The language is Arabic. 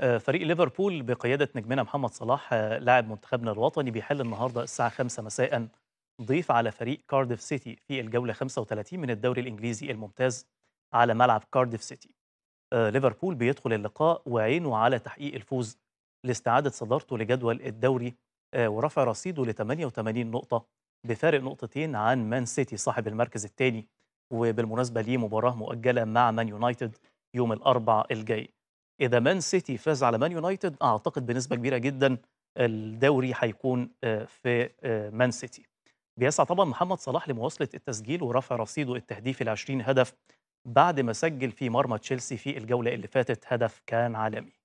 آه، فريق ليفربول بقيادة نجمنا محمد صلاح آه، لاعب منتخبنا الوطني بيحل النهاردة الساعة 5 مساء ضيف على فريق كارديف سيتي في الجولة 35 من الدوري الإنجليزي الممتاز على ملعب كارديف سيتي آه، ليفربول بيدخل اللقاء وعينه على تحقيق الفوز لاستعادة صدارته لجدول الدوري ورفع رصيده ل 88 نقطة بفارق نقطتين عن مان سيتي صاحب المركز الثاني وبالمناسبة ليه مباراة مؤجلة مع مان يونايتد يوم الأربع الجاي اذا مان سيتي فاز على مان يونايتد اعتقد بنسبه كبيره جدا الدوري هيكون آه، في مان آه، سيتي بيسعى طبعا محمد صلاح لمواصله التسجيل ورفع رصيده التهديفي ل 20 هدف بعد ما سجل في مرمى تشيلسي في الجوله اللي فاتت هدف كان عالمي